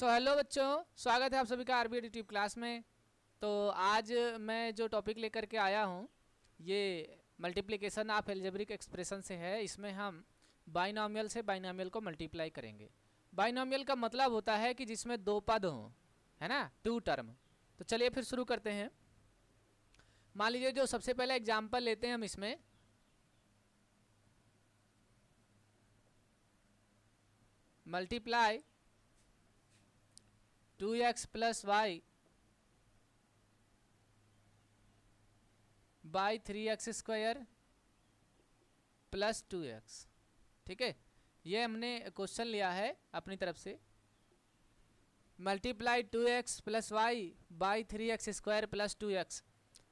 so hello बच्चों स्वागत है आप सभी का आरबी बी क्लास में तो आज मैं जो टॉपिक लेकर के आया हूँ ये मल्टीप्लिकेशन ऑफ एलजेब्रिक एक्सप्रेशन से है इसमें हम बाइनोमियल से बाइनॉमियल को मल्टीप्लाई करेंगे बाइनोमियल का मतलब होता है कि जिसमें दो पद हों है ना टू टर्म तो चलिए फिर शुरू करते हैं मान लीजिए जो सबसे पहले एग्जाम्पल लेते हैं हम इसमें multiply two X plus Y by three X square plus two X ठीक है ये हमने क्वेश्चन लिया है अपनी तरफ से multiply two X plus Y by three X square plus two X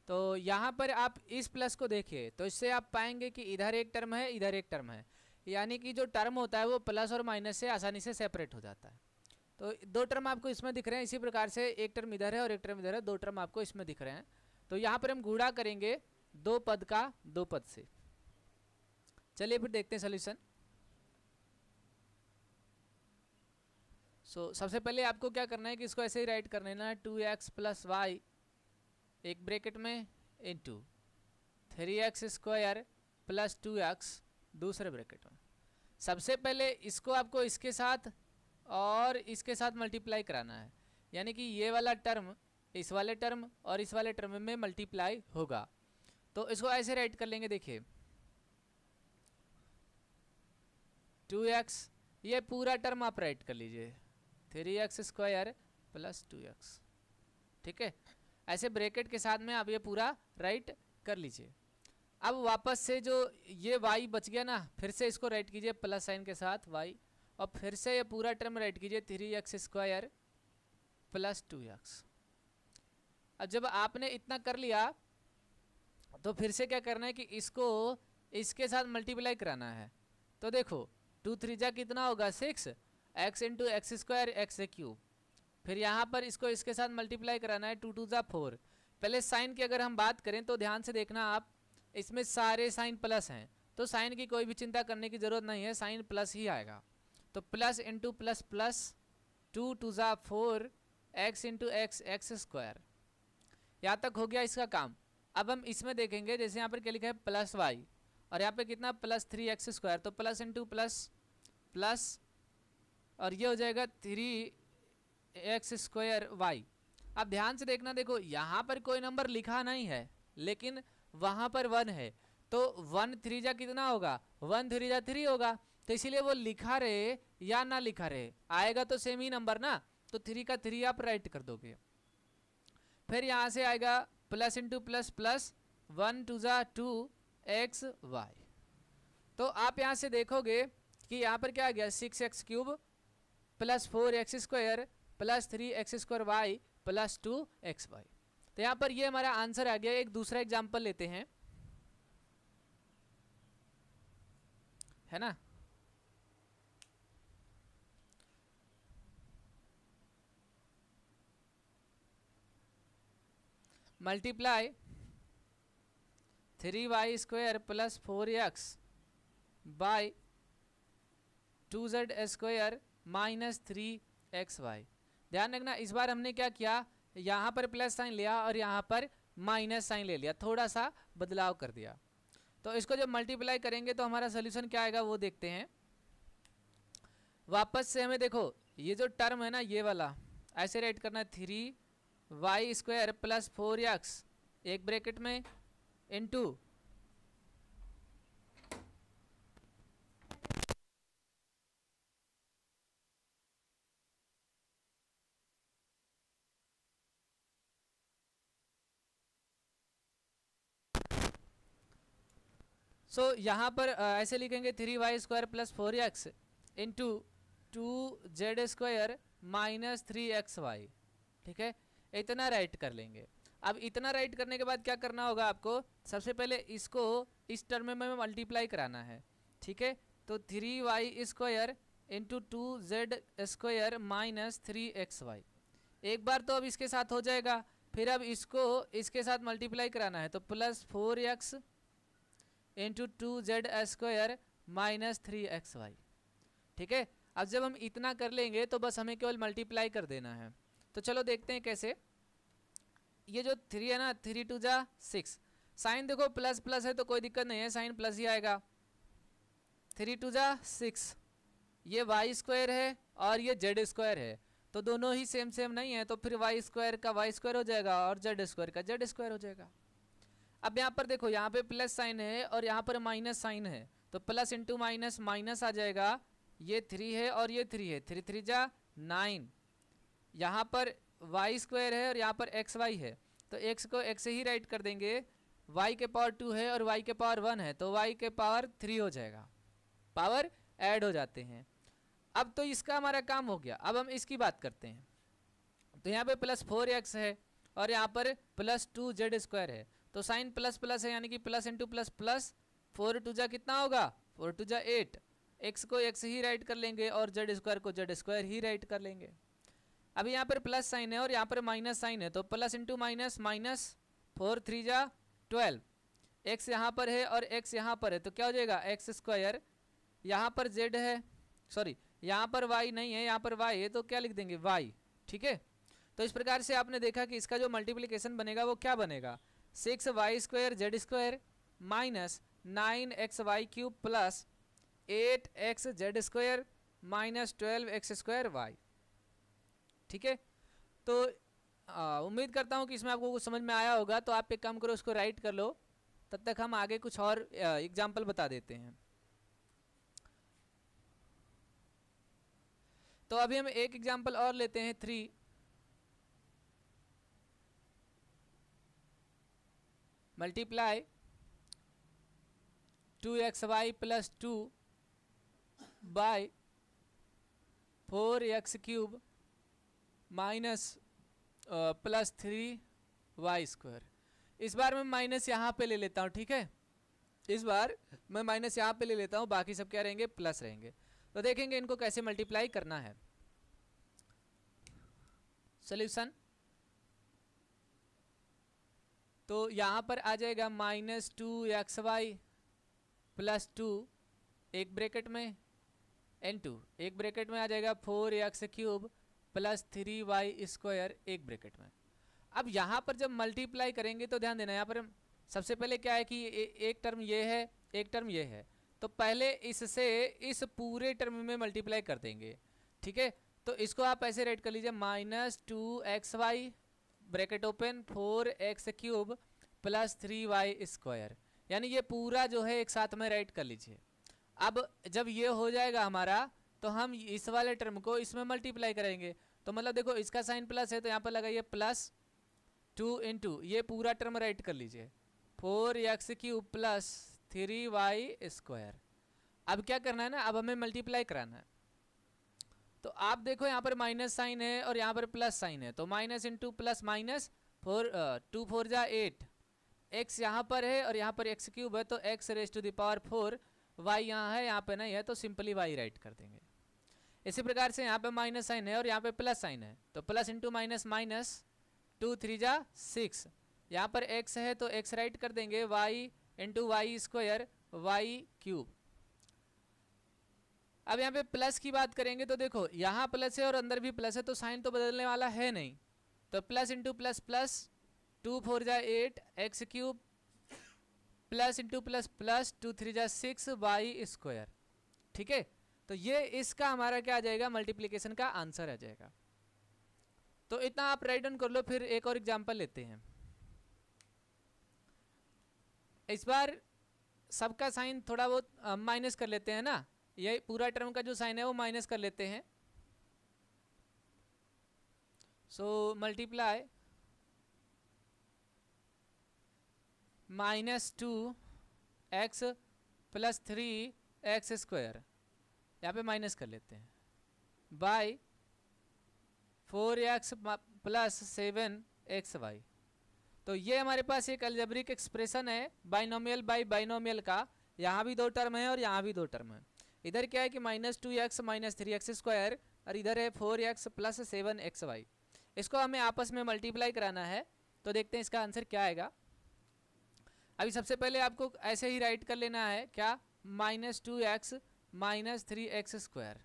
तो यहाँ पर आप इस प्लस को देखिए तो इससे आप पाएंगे कि इधर एक टर्म है इधर एक टर्म है यानी कि जो टर्म होता है वो प्लस और माइनस से आसानी से सेपरेट हो जाता है तो दो टर्म आपको इसमें दिख रहे हैं इसी प्रकार से एक टर्म इधर है और एक टर्म इधर है दो टर्म आपको इसमें दिख रहे हैं तो यहाँ पर हम घूड़ा करेंगे दो पद का दो पद से चलिए फिर देखते हैं सोल्यूशन सो so, सबसे पहले आपको क्या करना है कि इसको ऐसे ही राइट कर लेना है टू एक्स प्लस वाई एक ब्रेकेट में into three X square plus two X दूसरे ब्रेकेट में सबसे पहले इसको आपको इसके साथ और इसके साथ मल्टीप्लाई कराना है यानी कि ये वाला टर्म इस वाले टर्म और इस वाले टर्म में मल्टीप्लाई होगा तो इसको ऐसे राइट कर लेंगे देखिए टू एक्स ये पूरा टर्म आप राइट कर लीजिए three X square plus two X ठीक है ऐसे ब्रैकेट के साथ में आप ये पूरा राइट कर लीजिए अब वापस से जो ये वाई बच गया ना फिर से इसको राइट कीजिए प्लस साइन के साथ वाई और फिर से ये पूरा टर्म राइट कीजिए three X square plus two X अब जब आपने इतना कर लिया तो फिर से क्या करना है कि इसको इसके साथ मल्टीप्लाई कराना है तो देखो टू थ्री जा कितना होगा six X into X square X cube फिर यहाँ पर इसको इसके साथ मल्टीप्लाई कराना है टू टू ज़ा फोर पहले साइन की अगर हम बात करें तो ध्यान से देखना आप इसमें सारे साइन प्लस हैं तो साइन की कोई भी चिंता करने की ज़रूरत नहीं है साइन प्लस ही आएगा तो plus into plus plus two two ज़ा four X into X X square यहाँ तक हो गया इसका काम अब हम इसमें देखेंगे जैसे यहाँ पर क्या लिखा है प्लस वाई और यहाँ पे कितना प्लस थ्री एक्स स्क्वायर तो प्लस इंटू प्लस प्लस और ये हो जाएगा थ्री एक्स स्क्वायर वाई अब ध्यान से देखना देखो यहाँ पर कोई नंबर लिखा नहीं है लेकिन वहाँ पर वन है तो वन थ्री जा कितना होगा वन थ्री जा थ्री होगा तो इसीलिए वो लिखा रहे या ना लिखा रहे आएगा तो सेम ही नंबर ना तो थ्री का थ्री आप राइट कर दोगे फिर यहाँ से आएगा plus into plus plus one two ज़ा टू एक्स वाई तो आप यहाँ से देखोगे कि यहाँ पर क्या आ गया six X cube plus four X square plus three X square Y plus two X Y तो यहाँ पर ये हमारा आंसर आ गया एक दूसरा एग्जाम्पल लेते हैं है ना multiply three Y square plus four X by two Z square minus three X Y ध्यान रखना इस बार हमने क्या किया यहाँ पर प्लस साइन लिया और यहाँ पर माइनस साइन ले लिया थोड़ा सा बदलाव कर दिया तो इसको जब मल्टीप्लाई करेंगे तो हमारा सोल्यूशन क्या आएगा वो देखते हैं वापस से हमें देखो ये जो टर्म है ना ये वाला ऐसे राइट करना है three Y square plus four X एक ब्रैकेट में इनटू सो so, यहाँ पर आ, ऐसे लिखेंगे three Y square plus four X into two Z square minus three X Y ठीक है इतना राइट कर लेंगे अब इतना राइट करने के बाद क्या करना होगा आपको सबसे पहले इसको इस टर्म में मल्टीप्लाई कराना है ठीक है तो three Y square into two Z square minus three X Y एक बार तो अब इसके साथ हो जाएगा फिर अब इसको इसके साथ मल्टीप्लाई कराना है तो plus four X into two Z square minus three X Y ठीक है अब जब हम इतना कर लेंगे तो बस हमें केवल मल्टीप्लाई कर देना है तो चलो देखते हैं कैसे ये जो थ्री है ना थ्री टू जा सिक्स साइन देखो प्लस प्लस है तो कोई दिक्कत नहीं है साइन प्लस ही आएगा थ्री टू जा सिक्स ये वाई स्क्वायर है और ये जेड स्क्वायर है तो दोनों ही सेम सेम नहीं है तो फिर वाई स्क्वायर का वाई स्क्वायर हो जाएगा और जेड स्क्वायर का जेड स्क्वायर हो जाएगा अब यहाँ पर देखो यहाँ पे प्लस साइन है और यहाँ पर माइनस साइन है तो प्लस इंटू माइनस माइनस आ जाएगा ये थ्री है और ये थ्री है थ्री थ्री जा नाइन यहाँ पर वाई स्क्वायर है और यहाँ पर एक्स वाई है तो एक्स को एक्स ही राइट कर देंगे वाई के पावर टू है और वाई के पावर वन है तो वाई के पावर थ्री हो जाएगा पावर ऐड हो जाते हैं अब तो इसका हमारा काम हो गया अब हम इसकी बात करते हैं तो यहाँ पे प्लस फोर एक्स है और यहाँ पर प्लस टू जेड स्क्वायर है तो साइन प्लस प्लस है यानी कि plus into plus plus four two जा कितना होगा फोर टू जा एट एक्स को एक्स ही राइट कर लेंगे और जेड स्क्वायर को जेड स्क्वायर ही राइट कर लेंगे अभी यहाँ पर प्लस साइन है और यहाँ पर माइनस साइन है तो plus into minus minus four three जा ट्वेल्व एक्स यहाँ पर है और एक्स यहाँ पर है तो क्या हो जाएगा एक्स स्क्वायर यहाँ पर जेड है सॉरी यहाँ पर वाई नहीं है यहाँ पर वाई है तो क्या लिख देंगे वाई ठीक है तो इस प्रकार से आपने देखा कि इसका जो मल्टीप्लीकेशन बनेगा वो क्या बनेगा six Y square Z square minus nine X Y cube plus eight X Z square minus twelve X square Y ठीक है तो उम्मीद करता हूँ कि इसमें आपको कुछ समझ में आया होगा तो आप एक काम करो उसको राइट कर लो तब तक हम आगे कुछ और एग्जाम्पल बता देते हैं तो अभी हम एक एग्जाम्पल और लेते हैं three multiply two X Y plus two by four X cube minus plus three Y square इस बार मैं माइनस यहाँ पे ले लेता हूँ ठीक है इस बार मैं माइनस यहाँ पे ले लेता हूँ बाकी सब क्या रहेंगे प्लस रहेंगे तो देखेंगे इनको कैसे मल्टीप्लाई करना है सल्यूशन तो यहाँ पर आ जाएगा minus two X Y plus two एक ब्रैकेट में एन टू एक ब्रैकेट में आ जाएगा four X cube plus three Y square एक ब्रैकेट में अब यहाँ पर जब मल्टीप्लाई करेंगे तो ध्यान देना यहाँ पर सबसे पहले क्या है कि ए, एक टर्म ये है एक टर्म ये है तो पहले इससे इस पूरे टर्म में मल्टीप्लाई कर देंगे ठीक है तो इसको आप ऐसे रेड कर लीजिए minus two X Y bracket open four X cube plus three Y square यानी ये पूरा जो है एक साथ में राइट कर लीजिए अब जब ये हो जाएगा हमारा तो हम इस वाले टर्म को इसमें मल्टीप्लाई करेंगे तो मतलब देखो इसका साइन प्लस है तो यहाँ पर लगाइए प्लस टू इंटू ये पूरा टर्म राइट कर लीजिए four X cube plus three Y square अब क्या करना है ना अब हमें मल्टीप्लाई कराना है तो आप देखो यहाँ पर माइनस साइन है और यहाँ पर प्लस साइन है तो minus into plus minus four two four जा एट एक्स यहाँ पर है और यहाँ पर एक्स क्यूब है तो X raise to the power four Y यहाँ है यहाँ पर नहीं है तो सिंपली वाई राइट कर देंगे इसी प्रकार से यहाँ पे माइनस साइन है और यहाँ पे प्लस साइन है तो plus into minus minus two three जा सिक्स यहाँ पर एक्स है तो एक्स राइट कर देंगे Y into Y square Y cube अब यहाँ पे प्लस की बात करेंगे तो देखो यहाँ प्लस है और अंदर भी प्लस है तो साइन तो बदलने वाला है नहीं तो plus into plus plus two four जा eight X cube plus into plus plus two three जा सिक्स वाई स्क्वायर ठीक है तो ये इसका हमारा क्या आ जाएगा मल्टीप्लीकेशन का आंसर आ जाएगा तो इतना आप राइट डाउन कर लो फिर एक और एग्जाम्पल लेते हैं इस बार सबका साइन थोड़ा बहुत माइनस कर लेते हैं ना ये पूरा टर्म का जो साइन है वो माइनस कर लेते हैं so multiply minus two X plus three X square यहाँ पे माइनस कर लेते हैं by four X plus seven X Y तो ये हमारे पास एक अलजबरिक एक्सप्रेशन है बाइनोमियल बाई बाइनोमियल का यहाँ भी दो टर्म है और यहाँ भी दो टर्म है इधर क्या है कि minus two X minus three X square और इधर है four X plus seven X Y इसको हमें आपस में मल्टीप्लाई कराना है तो देखते हैं इसका आंसर क्या आएगा अभी सबसे पहले आपको ऐसे ही राइट कर लेना है क्या minus two X minus three X square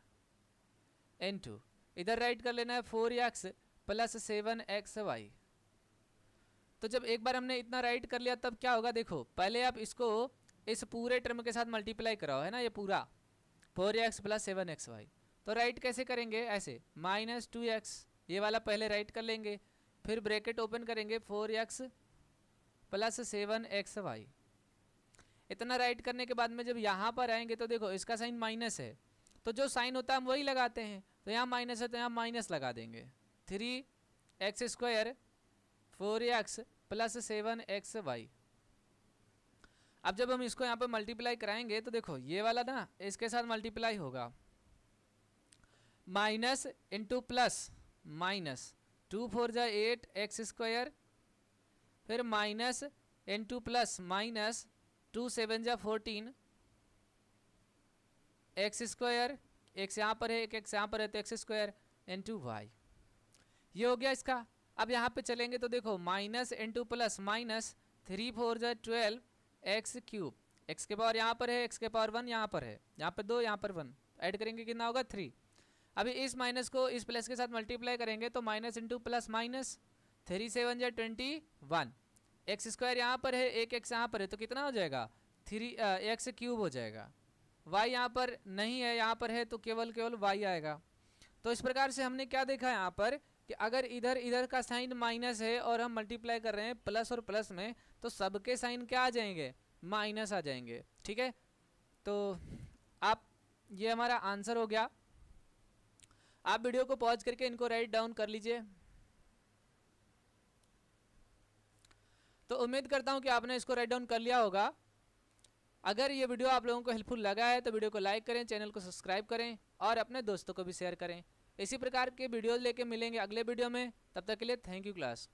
into इधर राइट कर लेना है four X plus seven X Y तो जब एक बार हमने इतना राइट कर लिया तब क्या होगा देखो पहले आप इसको इस पूरे टर्म के साथ मल्टीप्लाई कराओ है ना ये पूरा four X plus seven X Y तो राइट कैसे करेंगे ऐसे माइनस टू एक्स ये वाला पहले राइट कर लेंगे फिर ब्रैकेट ओपन करेंगे four X plus seven X Y इतना राइट करने के बाद में जब यहाँ पर आएंगे तो देखो इसका साइन माइनस है तो जो साइन होता है हम वही लगाते हैं तो यहाँ माइनस है तो यहाँ माइनस लगा देंगे three X square four X plus seven X Y अब जब हम इसको यहाँ पर मल्टीप्लाई कराएंगे तो देखो ये वाला ना इसके साथ मल्टीप्लाई होगा minus into plus minus two four जा एट एक्स स्क्वायर फिर minus into plus minus two seven जा फोर्टीन एक्स स्क्वायर एक्स यहाँ पर है एक एक्स यहाँ पर है तो X square into Y ये हो गया इसका अब यहाँ पे चलेंगे तो देखो minus into plus minus three four जा ट्वेल्व एक्स क्यूब एक्स के पावर यहाँ पर है एक्स के पावर वन यहाँ पर है यहाँ पर दो यहाँ पर वन ऐड करेंगे कितना होगा थ्री अभी इस माइनस को इस प्लस के साथ मल्टीप्लाई करेंगे तो minus into plus minus three seven जै ट्वेंटी वन एक्स स्क्वायर यहाँ पर है एक एक्स यहाँ पर है तो कितना हो जाएगा थ्री एक्स क्यूब हो जाएगा वाई यहाँ पर नहीं है यहाँ पर है तो केवल केवल वाई आएगा तो इस प्रकार से हमने क्या देखा है यहाँ पर कि अगर इधर इधर का साइन माइनस है और हम मल्टीप्लाई कर रहे हैं प्लस और प्लस में तो सबके साइन क्या आ जाएंगे माइनस आ जाएंगे ठीक है तो आप ये हमारा आंसर हो गया आप वीडियो को पॉज करके इनको राइट डाउन कर लीजिए तो उम्मीद करता हूँ कि आपने इसको राइट डाउन कर लिया होगा अगर ये वीडियो आप लोगों को हेल्पफुल लगा है तो वीडियो को लाइक करें चैनल को सब्सक्राइब करें और अपने दोस्तों को भी शेयर करें इसी प्रकार के वीडियोज़ लेके मिलेंगे अगले वीडियो में तब तक के लिए थैंक यू क्लास